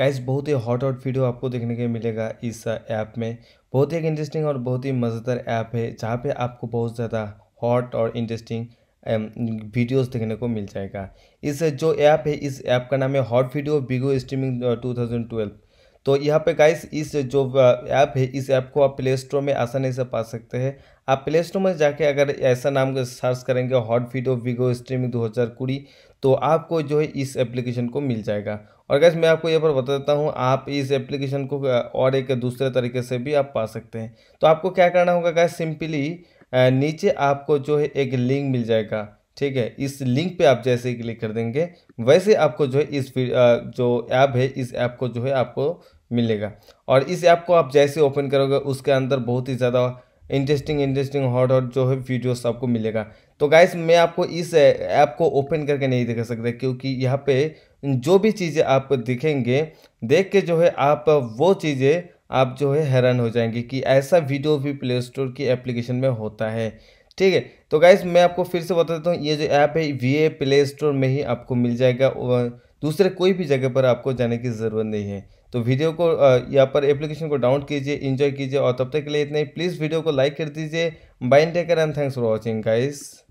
guys बहुत ही hot hot video आपको देखने के मिलेगा इस ऐप में बहुत ही इंटरेस्टिंग और बहुत ही मज़ेदार ऐप है जहाँ पे आपको बहुत ज़्यादा हॉट और इंटरेस्टिंग वीडियोस um, देखने को मिल जाएगा इस जो ऐप है इस ऐप का नाम है hot video Bigo streaming two तो यहाँ पे गाइस इस जो ऐप है इस ऐप को आप प्ले स्टोर में आसानी से पा सकते हैं आप प्ले स्टोर में जाके अगर ऐसा नाम सर्च करेंगे हॉट वीडियो वीगो स्ट्रीमिंग दो हज़ार कुड़ी तो आपको जो है इस एप्लीकेशन को मिल जाएगा और गैस मैं आपको यह पर बता देता हूँ आप इस एप्लीकेशन को और एक दूसरे तरीके से भी आप पा सकते हैं तो आपको क्या करना होगा गैस सिंपली नीचे आपको जो है एक लिंक मिल जाएगा ठीक है इस लिंक पे आप जैसे ही क्लिक कर देंगे वैसे आपको जो है इस जो ऐप है इस ऐप को जो है आपको मिलेगा और इस ऐप को आप जैसे ओपन करोगे उसके अंदर बहुत ही ज़्यादा इंटरेस्टिंग इंटरेस्टिंग हॉट हॉट जो है वीडियोस आपको मिलेगा तो गाइस मैं आपको इस ऐप को ओपन करके नहीं दिखा सकता क्योंकि यहाँ पे जो भी चीज़ें आप दिखेंगे देख के जो है आप वो चीज़ें आप जो है हैरान हो जाएंगे कि ऐसा वीडियो भी प्ले स्टोर की एप्लीकेशन में होता है ठीक है तो गाइस मैं आपको फिर से बता देता हूँ ये जो ऐप है वी प्ले स्टोर में ही आपको मिल जाएगा दूसरे कोई भी जगह पर आपको जाने की ज़रूरत नहीं है तो वीडियो को यहाँ पर एप्लीकेशन को डाउनलोड कीजिए इंजॉय कीजिए और तब तक के लिए इतना ही प्लीज़ वीडियो को लाइक कर दीजिए bye take care and thanks for watching guys